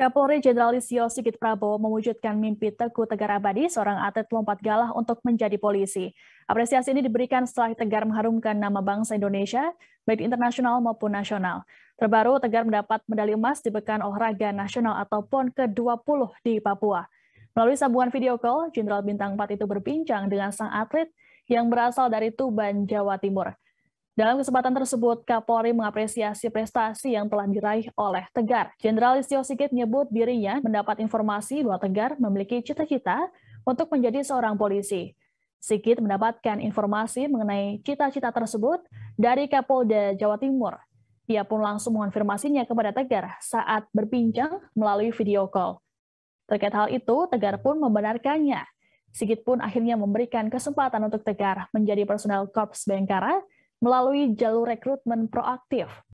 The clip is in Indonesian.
Kapolri Jenderal Listio Sigit Prabowo mewujudkan mimpi Teguh Tegar Abadi, seorang atlet lompat galah untuk menjadi polisi. Apresiasi ini diberikan setelah Tegar mengharumkan nama bangsa Indonesia, baik internasional maupun nasional. Terbaru, Tegar mendapat medali emas di Pekan Olahraga Nasional atau PON ke-20 di Papua. Melalui sambungan video call, Jenderal Bintang 4 itu berbincang dengan sang atlet yang berasal dari Tuban, Jawa Timur. Dalam kesempatan tersebut, Kapolri mengapresiasi prestasi yang telah diraih oleh Tegar. Jenderal Istio Sigit menyebut dirinya mendapat informasi bahwa Tegar memiliki cita-cita untuk menjadi seorang polisi. Sigit mendapatkan informasi mengenai cita-cita tersebut dari Kapolda Jawa Timur. Ia pun langsung mengonfirmasinya kepada Tegar saat berbincang melalui video call. Terkait hal itu, Tegar pun membenarkannya. Sigit pun akhirnya memberikan kesempatan untuk Tegar menjadi personel Korps Bengkara melalui jalur rekrutmen proaktif